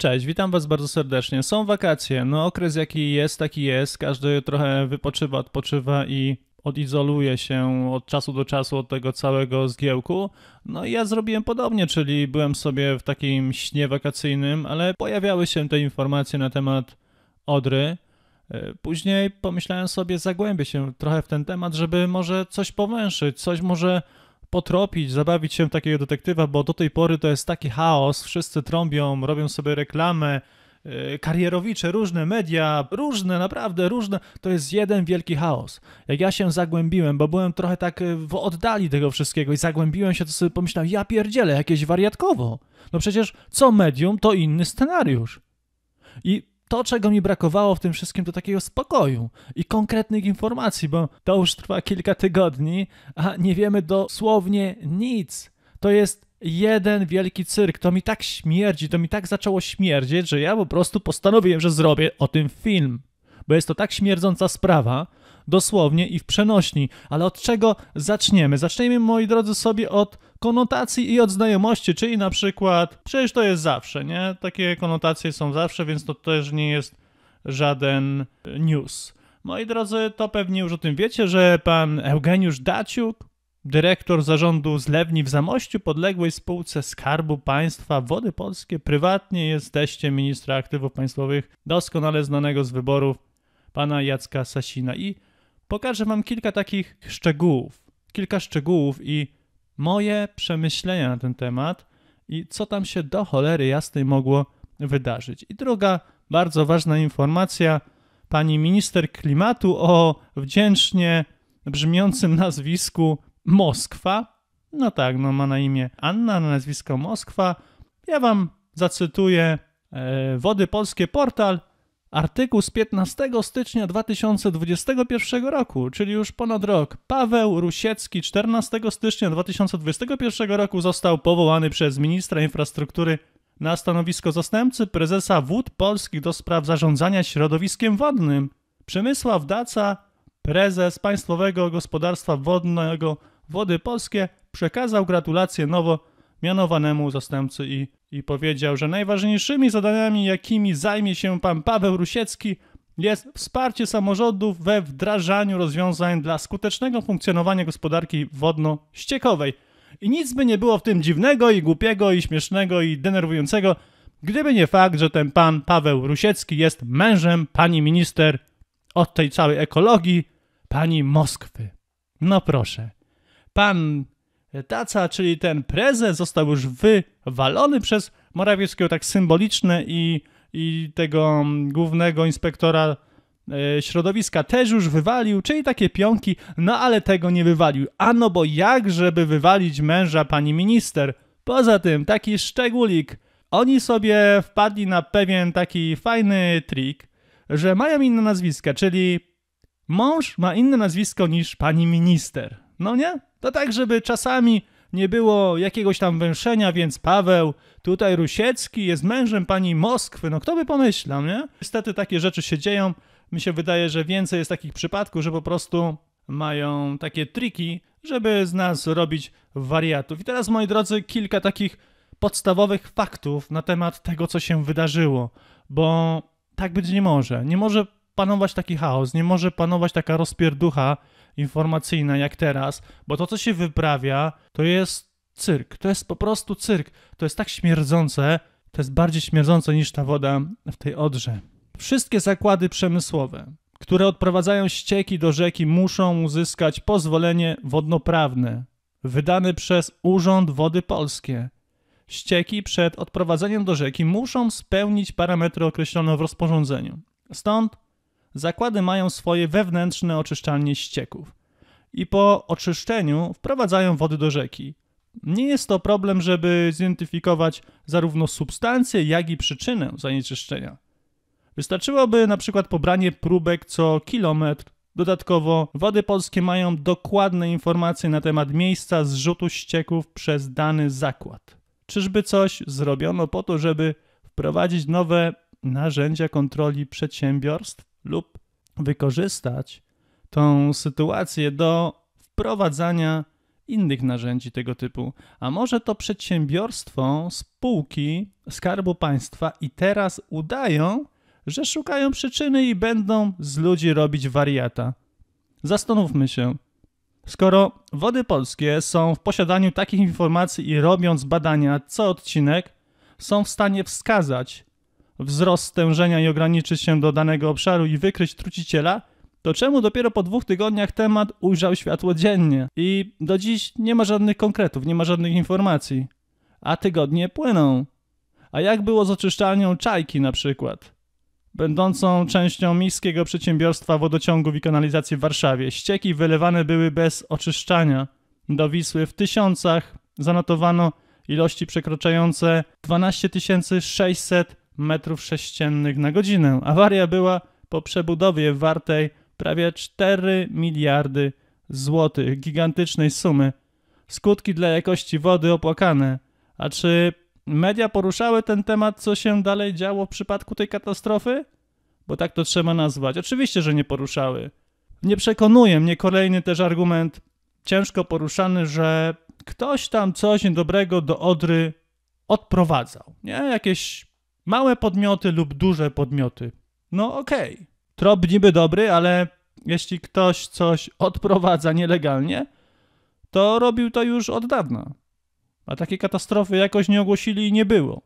Cześć, witam Was bardzo serdecznie. Są wakacje, no okres jaki jest, taki jest. Każdy trochę wypoczywa, odpoczywa i odizoluje się od czasu do czasu od tego całego zgiełku. No i ja zrobiłem podobnie, czyli byłem sobie w takim śnie wakacyjnym, ale pojawiały się te informacje na temat Odry. E, później pomyślałem sobie, zagłębię się trochę w ten temat, żeby może coś powęszyć, coś może potropić, zabawić się takiego detektywa, bo do tej pory to jest taki chaos, wszyscy trąbią, robią sobie reklamę, e, karierowicze, różne media, różne, naprawdę różne, to jest jeden wielki chaos. Jak ja się zagłębiłem, bo byłem trochę tak e, w oddali tego wszystkiego i zagłębiłem się, to sobie pomyślałem, ja pierdzielę, jakieś wariatkowo. No przecież co medium, to inny scenariusz. I to, czego mi brakowało w tym wszystkim, to takiego spokoju i konkretnych informacji, bo to już trwa kilka tygodni, a nie wiemy dosłownie nic. To jest jeden wielki cyrk. To mi tak śmierdzi, to mi tak zaczęło śmierdzieć, że ja po prostu postanowiłem, że zrobię o tym film, bo jest to tak śmierdząca sprawa, dosłownie i w przenośni. Ale od czego zaczniemy? Zaczniemy, moi drodzy, sobie od konotacji i od znajomości, czyli na przykład, przecież to jest zawsze, nie? Takie konotacje są zawsze, więc to też nie jest żaden news. Moi drodzy, to pewnie już o tym wiecie, że pan Eugeniusz Daciuk, dyrektor zarządu zlewni w Zamościu podległej spółce Skarbu Państwa Wody Polskie, prywatnie jest ministra aktywów państwowych, doskonale znanego z wyborów pana Jacka Sasina i pokażę Wam kilka takich szczegółów, kilka szczegółów i moje przemyślenia na ten temat i co tam się do cholery jasnej mogło wydarzyć. I druga bardzo ważna informacja, pani minister klimatu o wdzięcznie brzmiącym nazwisku Moskwa. No tak, no ma na imię Anna, na nazwisko Moskwa. Ja wam zacytuję e, Wody Polskie Portal Artykuł z 15 stycznia 2021 roku, czyli już ponad rok. Paweł Rusiecki 14 stycznia 2021 roku został powołany przez ministra infrastruktury na stanowisko zastępcy prezesa Wód Polskich do spraw zarządzania środowiskiem wodnym. Przemysław Daca, prezes Państwowego Gospodarstwa Wodnego Wody Polskie, przekazał gratulacje nowo mianowanemu zastępcy i i powiedział, że najważniejszymi zadaniami, jakimi zajmie się pan Paweł Rusiecki, jest wsparcie samorządów we wdrażaniu rozwiązań dla skutecznego funkcjonowania gospodarki wodno-ściekowej. I nic by nie było w tym dziwnego i głupiego i śmiesznego i denerwującego, gdyby nie fakt, że ten pan Paweł Rusiecki jest mężem pani minister od tej całej ekologii, pani Moskwy. No proszę. Pan Taca, czyli ten prezes, został już wywalony przez Morawieckiego, tak symboliczne i, i tego głównego inspektora e, środowiska też już wywalił, czyli takie pionki, no ale tego nie wywalił. A no bo jak, żeby wywalić męża pani minister? Poza tym, taki szczególik. Oni sobie wpadli na pewien taki fajny trik, że mają inne nazwiska, czyli mąż ma inne nazwisko niż pani minister. No nie? To tak, żeby czasami nie było jakiegoś tam węszenia, więc Paweł tutaj Rusiecki jest mężem pani Moskwy. No kto by pomyślał, nie? Niestety takie rzeczy się dzieją. Mi się wydaje, że więcej jest takich przypadków, że po prostu mają takie triki, żeby z nas robić wariatów. I teraz, moi drodzy, kilka takich podstawowych faktów na temat tego, co się wydarzyło, bo tak być nie może. Nie może panować taki chaos, nie może panować taka rozpierducha, informacyjna jak teraz, bo to, co się wyprawia, to jest cyrk. To jest po prostu cyrk. To jest tak śmierdzące, to jest bardziej śmierdzące niż ta woda w tej odrze. Wszystkie zakłady przemysłowe, które odprowadzają ścieki do rzeki, muszą uzyskać pozwolenie wodnoprawne wydane przez Urząd Wody Polskie. Ścieki przed odprowadzeniem do rzeki muszą spełnić parametry określone w rozporządzeniu. Stąd zakłady mają swoje wewnętrzne oczyszczalnie ścieków i po oczyszczeniu wprowadzają wody do rzeki. Nie jest to problem, żeby zidentyfikować zarówno substancję, jak i przyczynę zanieczyszczenia. Wystarczyłoby na przykład pobranie próbek co kilometr. Dodatkowo wody polskie mają dokładne informacje na temat miejsca zrzutu ścieków przez dany zakład. Czyżby coś zrobiono po to, żeby wprowadzić nowe narzędzia kontroli przedsiębiorstw? lub wykorzystać tą sytuację do wprowadzania innych narzędzi tego typu. A może to przedsiębiorstwo, spółki Skarbu Państwa i teraz udają, że szukają przyczyny i będą z ludzi robić wariata. Zastanówmy się. Skoro wody polskie są w posiadaniu takich informacji i robiąc badania co odcinek, są w stanie wskazać, wzrost stężenia i ograniczyć się do danego obszaru i wykryć truciciela, to czemu dopiero po dwóch tygodniach temat ujrzał światło dziennie? I do dziś nie ma żadnych konkretów, nie ma żadnych informacji. A tygodnie płyną. A jak było z oczyszczalnią czajki na przykład? Będącą częścią miejskiego przedsiębiorstwa wodociągów i kanalizacji w Warszawie, ścieki wylewane były bez oczyszczania. Do Wisły w tysiącach zanotowano ilości przekraczające 12 600 metrów sześciennych na godzinę. Awaria była po przebudowie wartej prawie 4 miliardy złotych, gigantycznej sumy. Skutki dla jakości wody opłakane. A czy media poruszały ten temat, co się dalej działo w przypadku tej katastrofy? Bo tak to trzeba nazwać. Oczywiście, że nie poruszały. Nie przekonuje mnie kolejny też argument, ciężko poruszany, że ktoś tam coś niedobrego do Odry odprowadzał. Nie? Jakieś Małe podmioty lub duże podmioty. No okej. Okay. Trop niby dobry, ale jeśli ktoś coś odprowadza nielegalnie, to robił to już od dawna. A takiej katastrofy jakoś nie ogłosili i nie było.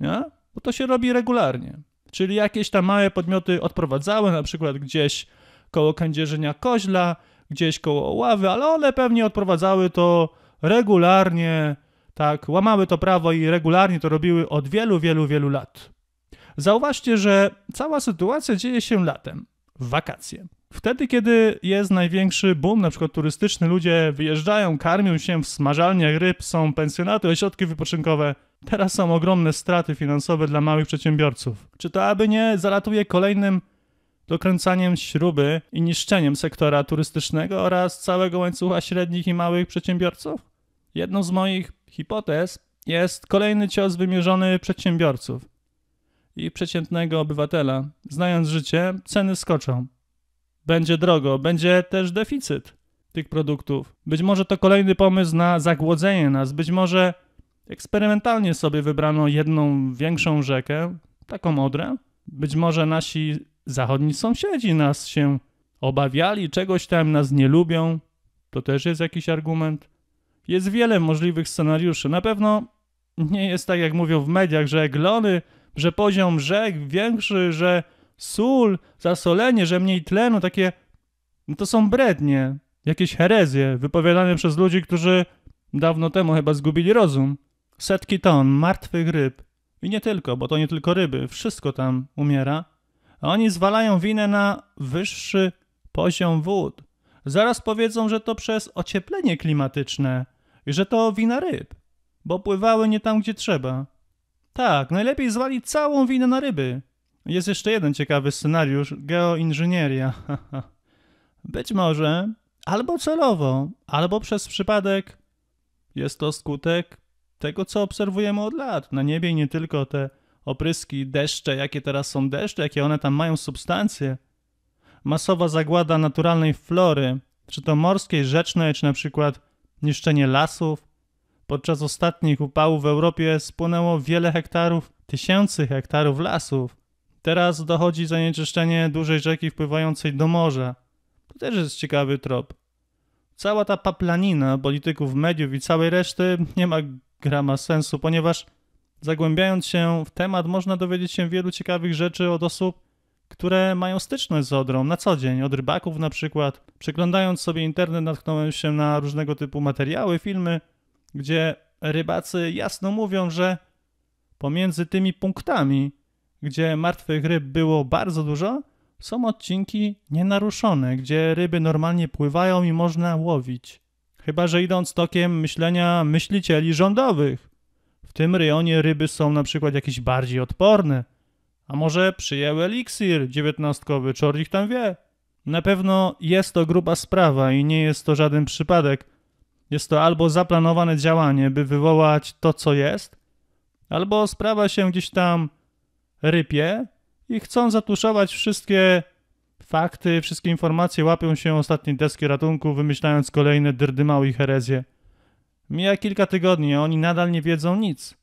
Nie? Bo to się robi regularnie. Czyli jakieś tam małe podmioty odprowadzały, na przykład gdzieś koło kędzierzenia koźla, gdzieś koło ławy, ale one pewnie odprowadzały to regularnie tak, łamały to prawo i regularnie to robiły od wielu, wielu, wielu lat. Zauważcie, że cała sytuacja dzieje się latem, w wakacje. Wtedy, kiedy jest największy boom, na przykład turystyczny, ludzie wyjeżdżają, karmią się w smażalniach ryb, są pensjonaty, ośrodki wypoczynkowe. Teraz są ogromne straty finansowe dla małych przedsiębiorców. Czy to aby nie zalatuje kolejnym dokręcaniem śruby i niszczeniem sektora turystycznego oraz całego łańcucha średnich i małych przedsiębiorców? Jedną z moich hipotez jest kolejny cios wymierzony przedsiębiorców i przeciętnego obywatela. Znając życie, ceny skoczą. Będzie drogo, będzie też deficyt tych produktów. Być może to kolejny pomysł na zagłodzenie nas, być może eksperymentalnie sobie wybrano jedną większą rzekę, taką odrę. Być może nasi zachodni sąsiedzi nas się obawiali, czegoś tam nas nie lubią. To też jest jakiś argument. Jest wiele możliwych scenariuszy. Na pewno nie jest tak, jak mówią w mediach, że glony, że poziom rzek większy, że sól, zasolenie, że mniej tlenu, takie no to są brednie, jakieś herezje wypowiadane przez ludzi, którzy dawno temu chyba zgubili rozum. Setki ton martwych ryb. I nie tylko, bo to nie tylko ryby, wszystko tam umiera. A oni zwalają winę na wyższy poziom wód. Zaraz powiedzą, że to przez ocieplenie klimatyczne i że to wina ryb, bo pływały nie tam, gdzie trzeba. Tak, najlepiej zwalić całą winę na ryby. Jest jeszcze jeden ciekawy scenariusz geoinżynieria. Być może albo celowo, albo przez przypadek jest to skutek tego, co obserwujemy od lat. Na niebie nie tylko te opryski, deszcze, jakie teraz są deszcze, jakie one tam mają substancje. Masowa zagłada naturalnej flory, czy to morskiej, rzecznej, czy na przykład niszczenie lasów. Podczas ostatnich upałów w Europie spłonęło wiele hektarów, tysięcy hektarów lasów. Teraz dochodzi zanieczyszczenie dużej rzeki wpływającej do morza. To też jest ciekawy trop. Cała ta paplanina polityków, mediów i całej reszty nie ma grama sensu, ponieważ zagłębiając się w temat można dowiedzieć się wielu ciekawych rzeczy od osób, które mają styczność z Odrą na co dzień, od rybaków na przykład. Przeglądając sobie internet natknąłem się na różnego typu materiały, filmy, gdzie rybacy jasno mówią, że pomiędzy tymi punktami, gdzie martwych ryb było bardzo dużo, są odcinki nienaruszone, gdzie ryby normalnie pływają i można łowić. Chyba, że idąc tokiem myślenia myślicieli rządowych. W tym rejonie ryby są na przykład jakieś bardziej odporne, a może przyjął eliksir dziewiętnastkowy, czorlich tam wie. Na pewno jest to gruba sprawa i nie jest to żaden przypadek. Jest to albo zaplanowane działanie, by wywołać to, co jest, albo sprawa się gdzieś tam rypie i chcą zatuszować wszystkie fakty, wszystkie informacje, łapią się ostatniej deski ratunku, wymyślając kolejne dyrdymały i herezje. Mija kilka tygodni, a oni nadal nie wiedzą nic.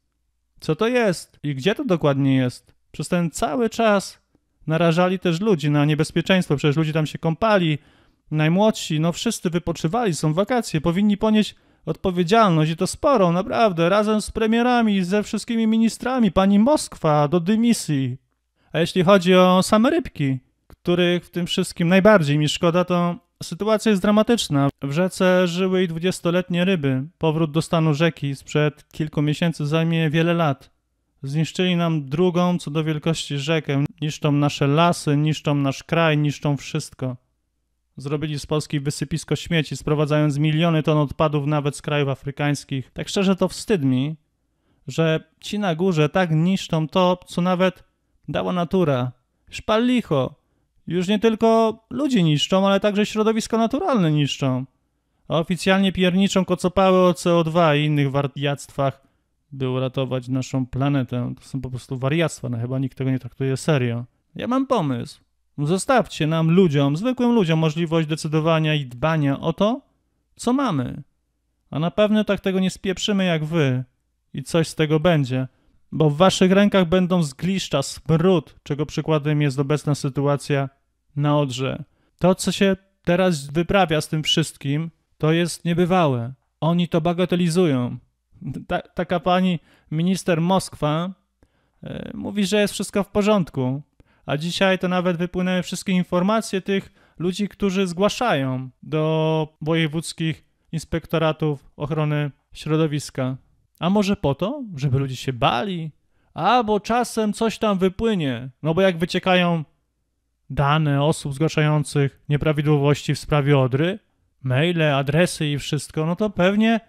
Co to jest i gdzie to dokładnie jest? przez ten cały czas narażali też ludzi na niebezpieczeństwo, przecież ludzie tam się kąpali, najmłodsi, no wszyscy wypoczywali, są wakacje, powinni ponieść odpowiedzialność i to sporą, naprawdę, razem z premierami, ze wszystkimi ministrami, pani Moskwa do dymisji. A jeśli chodzi o same rybki, których w tym wszystkim najbardziej mi szkoda, to sytuacja jest dramatyczna. W rzece żyły i dwudziestoletnie ryby. Powrót do stanu rzeki sprzed kilku miesięcy zajmie wiele lat. Zniszczyli nam drugą co do wielkości rzekę, niszczą nasze lasy, niszczą nasz kraj, niszczą wszystko. Zrobili z Polski wysypisko śmieci, sprowadzając miliony ton odpadów nawet z krajów afrykańskich. Tak szczerze to wstyd mi, że ci na górze tak niszczą to, co nawet dała natura. Szpal licho. Już nie tylko ludzie niszczą, ale także środowisko naturalne niszczą. A oficjalnie pierniczą kocopały o CO2 i innych wariactwach by uratować naszą planetę. To są po prostu wariactwa, no chyba nikt tego nie traktuje serio. Ja mam pomysł. Zostawcie nam, ludziom, zwykłym ludziom, możliwość decydowania i dbania o to, co mamy. A na pewno tak tego nie spieprzymy jak wy. I coś z tego będzie. Bo w waszych rękach będą zgliszcza, smród, czego przykładem jest obecna sytuacja na Odrze. To, co się teraz wyprawia z tym wszystkim, to jest niebywałe. Oni to bagatelizują ta, taka pani minister Moskwa e, mówi, że jest wszystko w porządku, a dzisiaj to nawet wypłynęły wszystkie informacje tych ludzi, którzy zgłaszają do wojewódzkich inspektoratów ochrony środowiska. A może po to, żeby ludzie się bali? Albo czasem coś tam wypłynie, no bo jak wyciekają dane osób zgłaszających nieprawidłowości w sprawie Odry, maile, adresy i wszystko, no to pewnie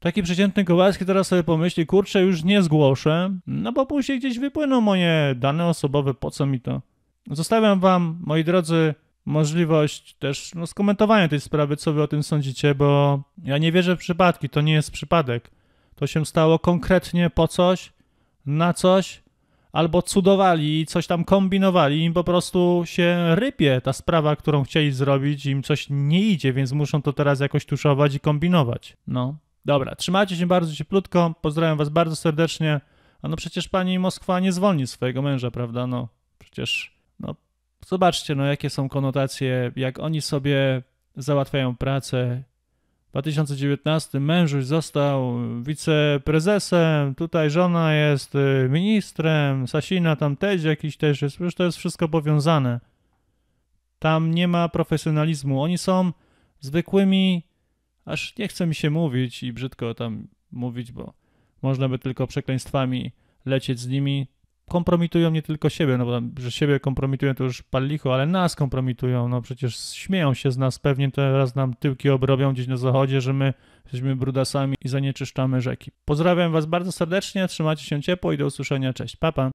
Taki przeciętny Kowalski teraz sobie pomyśli, kurczę, już nie zgłoszę, no bo później gdzieś wypłyną moje dane osobowe, po co mi to? Zostawiam wam, moi drodzy, możliwość też no, skomentowania tej sprawy, co wy o tym sądzicie, bo ja nie wierzę w przypadki, to nie jest przypadek. To się stało konkretnie po coś, na coś, albo cudowali, i coś tam kombinowali, im po prostu się rypie ta sprawa, którą chcieli zrobić, im coś nie idzie, więc muszą to teraz jakoś tuszować i kombinować. No. Dobra, trzymajcie się bardzo cieplutko, pozdrawiam was bardzo serdecznie. A no przecież pani Moskwa nie zwolni swojego męża, prawda? No przecież, no zobaczcie, no jakie są konotacje, jak oni sobie załatwiają pracę. W 2019 mężuś został wiceprezesem, tutaj żona jest y, ministrem, Sasina tam też jakiś też jest, przecież to jest wszystko powiązane. Tam nie ma profesjonalizmu, oni są zwykłymi aż nie chce mi się mówić i brzydko tam mówić, bo można by tylko przekleństwami lecieć z nimi. Kompromitują nie tylko siebie, no bo tam, że siebie kompromitują to już pal licho, ale nas kompromitują, no przecież śmieją się z nas pewnie, teraz nam tyłki obrobią gdzieś na zachodzie, że my jesteśmy brudasami i zanieczyszczamy rzeki. Pozdrawiam Was bardzo serdecznie, trzymajcie się ciepło i do usłyszenia, cześć, papa!